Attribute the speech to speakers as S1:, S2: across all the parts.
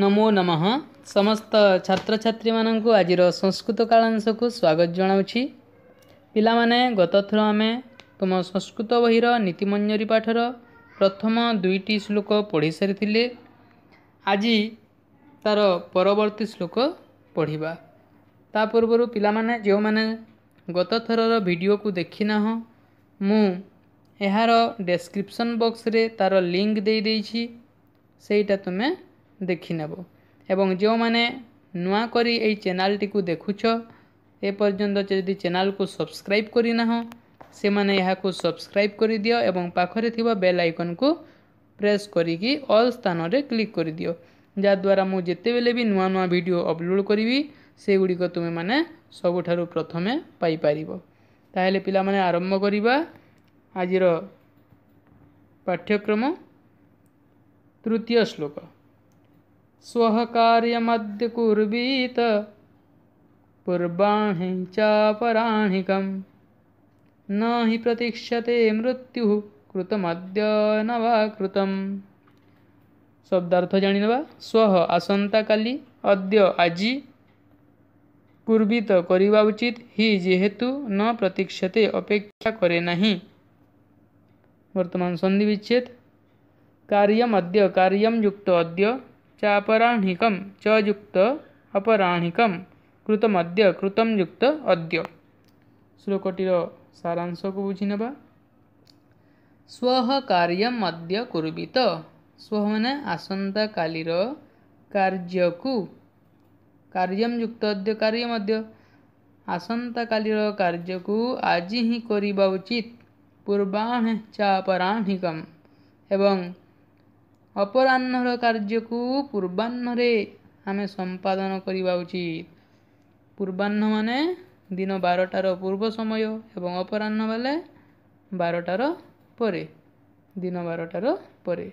S1: ନମୋ ନମ ସମସ୍ତ ଛାତ୍ରଛାତ୍ରୀମାନଙ୍କୁ ଆଜିର ସଂସ୍କୃତ କାଳାଂଶକୁ ସ୍ୱାଗତ ଜଣାଉଛି ପିଲାମାନେ ଗତଥର ଆମେ ତୁମ ସଂସ୍କୃତ ବହିର ନୀତିମଞ୍ଜରୀ ପାଠର ପ୍ରଥମ ଦୁଇଟି ଶ୍ଳୋକ ପଢ଼ି ସାରିଥିଲେ ଆଜି ତା'ର ପରବର୍ତ୍ତୀ ଶ୍ଳୋକ ପଢ଼ିବା ତା ପୂର୍ବରୁ ପିଲାମାନେ ଯେଉଁମାନେ ଗତଥରର ଭିଡ଼ିଓକୁ ଦେଖିନାହଁ ମୁଁ ଏହାର ଡେସ୍କ୍ରିପସନ୍ ବକ୍ସରେ ତା'ର ଲିଙ୍କ୍ ଦେଇଦେଇଛି ସେଇଟା ତୁମେ ଦେଖିନେବ ଏବଂ ଯେଉଁମାନେ ନୂଆ କରି ଏହି ଚ୍ୟାନେଲ୍ଟିକୁ ଦେଖୁଛ ଏପର୍ଯ୍ୟନ୍ତ ଯଦି ଚ୍ୟାନେଲ୍କୁ ସବସ୍କ୍ରାଇବ୍ କରିନାହଁ ସେମାନେ ଏହାକୁ ସବସ୍କ୍ରାଇବ୍ କରିଦିଅ ଏବଂ ପାଖରେ ଥିବା ବେଲ୍ ଆଇକନ୍କୁ ପ୍ରେସ୍ କରିକି ଅଲ୍ ସ୍ଥାନରେ କ୍ଲିକ୍ କରିଦିଅ ଯାହାଦ୍ୱାରା ମୁଁ ଯେତେବେଳେ ବି ନୂଆ ନୂଆ ଭିଡ଼ିଓ ଅପଲୋଡ଼୍ କରିବି ସେଗୁଡ଼ିକ ତୁମେମାନେ ସବୁଠାରୁ ପ୍ରଥମେ ପାଇପାରିବ ତାହେଲେ ପିଲାମାନେ ଆରମ୍ଭ କରିବା ଆଜିର ପାଠ୍ୟକ୍ରମ ତୃତୀୟ ଶ୍ଲୋକ स्वकार्यमदुर्वीत पूर्वाणी चापराणिक न ही प्रतीक्षते मृत्यु कृतम नृत शब्दार्थ जाणी ना स्व आसंता काली अद्य आज पूर्वित करवा उचित ही जेहेतु न प्रतीक्षते अपेक्षा करे नहीं वर्तमान संधि विच्छेद कार्यम अद्य कार्यम युक्त अद्य चापराणिकम च युक्त अपराणिकम कृतम अद्य युक्त अद्य श्लोकटीर सारांश को बुझने स्व कार्य अद्य कुर्बित स्व मैंने आसंता कालीर कार्य को कार्यम अद्य कार्य मध्य आसंता कालीर कार्य को आज ही करवा उचित पूर्वाह चापराणिकम ଅପରାହ୍ନର କାର୍ଯ୍ୟକୁ ପୂର୍ବାହ୍ନରେ ଆମେ ସମ୍ପାଦନ କରିବା ଉଚିତ ପୂର୍ବାହ୍ନ ମାନେ ଦିନ ବାରଟାର ପୂର୍ବ ସମୟ ଏବଂ ଅପରାହ୍ନ ବେଲେ ବାରଟାର ପରେ ଦିନ ବାରଟାର ପରେ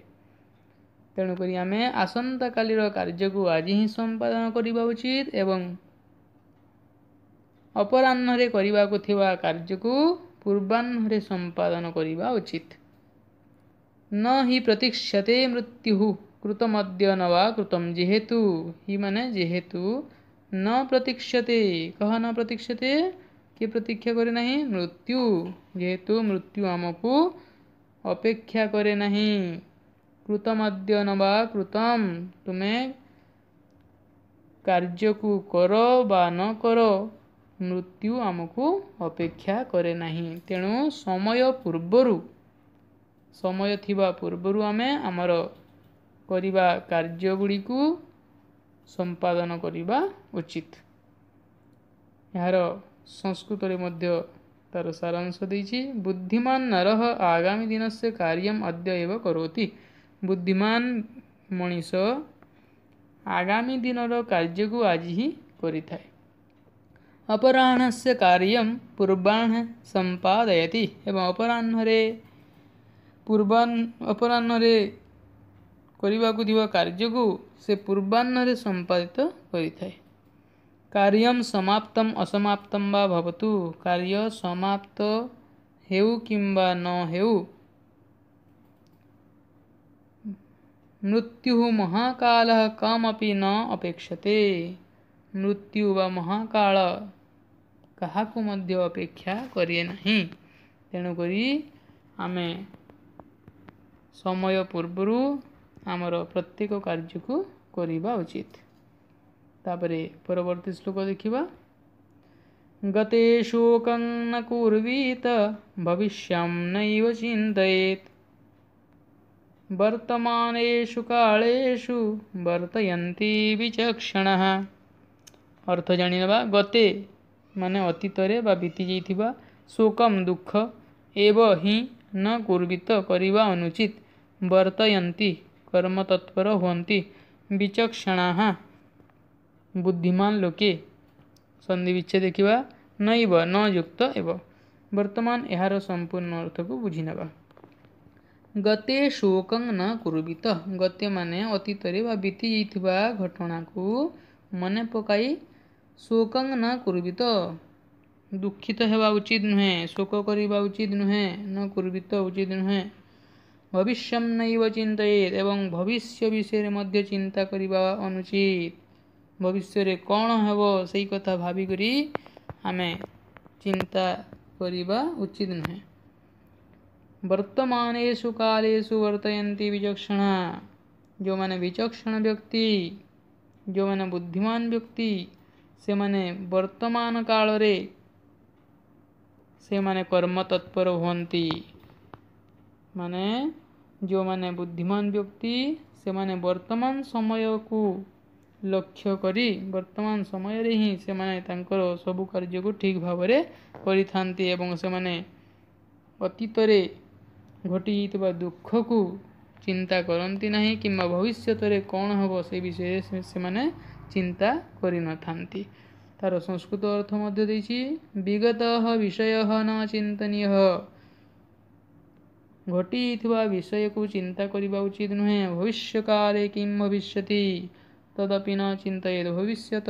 S1: ତେଣୁକରି ଆମେ ଆସନ୍ତାକାଲିର କାର୍ଯ୍ୟକୁ ଆଜି ହିଁ ସମ୍ପାଦନ କରିବା ଉଚିତ ଏବଂ ଅପରାହ୍ନରେ କରିବାକୁ ଥିବା କାର୍ଯ୍ୟକୁ ପୂର୍ବାହ୍ନରେ ସମ୍ପାଦନ କରିବା ଉଚିତ न ही प्रतीक्षते मृत्यु कृतमद्य न वा कृतम जेहेतु ही मैने जेहेतु न प्रतीक्षते कह न प्रतीक्षते कि प्रतीक्षा करे नहीं मृत्यु जेहेतु मृत्यु आमको अपेक्षा करे नहीं कृतमद्य न वा कृतम तुम्हें କାର୍ଯ୍ୟକୁ କର ବା ନ କର ମୃତ୍ୟୁ ଆମକୁ ଅପେକ୍ଷା କରେ ନାହିଁ तेणु समय पूर्वरू ସମୟ ଥିବା ପୂର୍ବରୁ ଆମେ ଆମର କରିବା କାର୍ଯ୍ୟଗୁଡ଼ିକୁ ସମ୍ପାଦନ କରିବା ଉଚିତ ଏହାର ସଂସ୍କୃତରେ ମଧ୍ୟ ତା'ର ସାରାଂଶ ଦେଇଛି ବୁଦ୍ଧିମାନ ନରହ ଆଗାମୀ ଦିନସେ କାର୍ଯ୍ୟ ଅଦ୍ୟ ଏବେ କରୋତି ବୁଦ୍ଧିମାନ ମଣିଷ ଆଗାମୀ ଦିନର କାର୍ଯ୍ୟକୁ ଆଜି ହିଁ କରିଥାଏ ଅପରାହ୍ନସ୍ୟ କାର୍ଯ୍ୟ ପୂର୍ବାହ୍ନ ସମ୍ପାଦୟତି ଏବଂ ଅପରାହ୍ନରେ ପୂର୍ବାହ୍ନ ଅପରାହ୍ନରେ କରିବାକୁ ଥିବା କାର୍ଯ୍ୟକୁ ସେ ପୂର୍ବାହ୍ନରେ ସମ୍ପାଦିତ କରିଥାଏ କାର୍ଯ୍ୟ ସମାପ୍ତମ ଅସମାପ୍ତମ ବା ଭବତୁ କାର୍ଯ୍ୟ ସମାପ୍ତ ହେଉ କିମ୍ବା ନ ହେଉ ମୃତ୍ୟୁ ମହାକାଳ କମପି ନ ଅପେକ୍ଷତେ ମୃତ୍ୟୁ ବା ମହାକାଳ କାହାକୁ ମଧ୍ୟ ଅପେକ୍ଷା କରିଏ ନାହିଁ ତେଣୁକରି ଆମେ समय पूर्व आमर प्रत्येक कार्य को उचित परवर्त श्लोक देखा गते शोक न कुर्वीत भविष्य निंत वर्तमान कालेशु वर्तयती विचक्षण अर्थ जान गते मान अतीत बीती जाइवा शोकम दुख एवं न कुर्वित करवा अनुचित वर्तयती कर्मतत्पर होती विचक्षण बुद्धिमान लोके संधिविच्छेद देखा नईब न युक्त एव वर्तमान यार संपूर्ण अर्थ को बुझने गते शोक न कुरुबित गते माने अतीत बीती घटना को मन पक शोक न कुरुबित दुखित होगा उचित नुहे शोक करवा उचित नुहे न कुरुबित उचित नुहे भविष्य निंत भविष्य विषय मध्य चिंता करवा अनुचित भविष्य कौन हेब से कथा भाविक आम चिंता करवा उचित नुह वर्तमान कालेसु वर्तयती विचक्षण जो मैंने विचक्षण व्यक्ति जो मैंने बुद्धिमान व्यक्ति से मैंने वर्तमान काल से मैंने कर्म तत्पर हमारी ମାନେ ଯେଉଁମାନେ ବୁଦ୍ଧିମାନ ବ୍ୟକ୍ତି ସେମାନେ ବର୍ତ୍ତମାନ ସମୟକୁ ଲକ୍ଷ୍ୟ କରି ବର୍ତ୍ତମାନ ସମୟରେ ହିଁ ସେମାନେ ତାଙ୍କର ସବୁ କାର୍ଯ୍ୟକୁ ଠିକ୍ ଭାବରେ କରିଥାନ୍ତି ଏବଂ ସେମାନେ ଅତୀତରେ ଘଟିଯାଇଥିବା ଦୁଃଖକୁ ଚିନ୍ତା କରନ୍ତି ନାହିଁ କିମ୍ବା ଭବିଷ୍ୟତରେ କ'ଣ ହେବ ସେ ବିଷୟରେ ସେମାନେ ଚିନ୍ତା କରିନଥାନ୍ତି ତା'ର ସଂସ୍କୃତ ଅର୍ଥ ମଧ୍ୟ ଦେଇଛି ବିଗତ ବିଷୟ ନ ଚିନ୍ତନୀୟ घटी विषय को चिंता करने उचित नुहे भविष्य काले कि भविष्य तदपि न चिंत भविष्य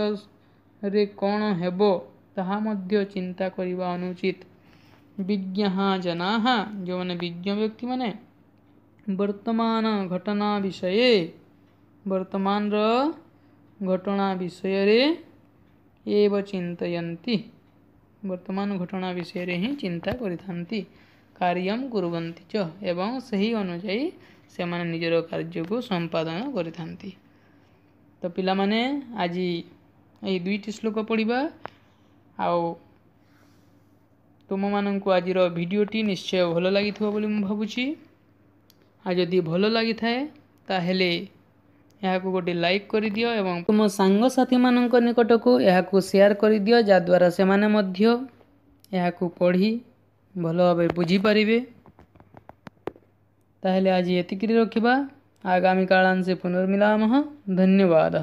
S1: कौन है चिंता करने अनुचित विज्ञा जना जो मैंने विज्ञ व्यक्ति मैंने वर्तमान घटना विषय वर्तमान घटना विषय चिंतती वर्तमान घटना विषय ही चिंता करती କାର୍ଯ୍ୟମ୍ କୁରୁବନ୍ତି ଚ ଏବଂ ସେହି ଅନୁଯାୟୀ ସେମାନେ ନିଜର କାର୍ଯ୍ୟକୁ ସମ୍ପାଦନ କରିଥାନ୍ତି ତ ପିଲାମାନେ ଆଜି ଏହି ଦୁଇଟି ଶ୍ଲୋକ ପଢ଼ିବା ଆଉ ତୁମମାନଙ୍କୁ ଆଜିର ଭିଡ଼ିଓଟି ନିଶ୍ଚୟ ଭଲ ଲାଗିଥିବ ବୋଲି ମୁଁ ଭାବୁଛି ଆଉ ଯଦି ଭଲ ଲାଗିଥାଏ ତାହେଲେ ଏହାକୁ ଗୋଟେ ଲାଇକ୍ କରିଦିଅ ଏବଂ ତୁମ ସାଙ୍ଗସାଥିମାନଙ୍କ ନିକଟକୁ ଏହାକୁ ସେୟାର କରିଦିଅ ଯାହାଦ୍ୱାରା ସେମାନେ ମଧ୍ୟ ଏହାକୁ ପଢ଼ି भल भाव बुझीपर ताल आज ये रखा आगामी कालांशे पुनर्मिलामः धन्यवाद